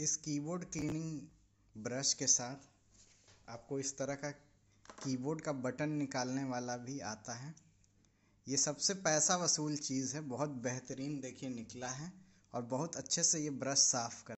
इस keyboard cleaning brush के साथ आपको इस तरह का कीबोर्ड का बटन निकालने वाला भी आता है ये सबसे पैसा वसूल चीज़ है बहुत बेहतरीन देखिए निकला है और बहुत अच्छे से ये ब्रश साफ़ कर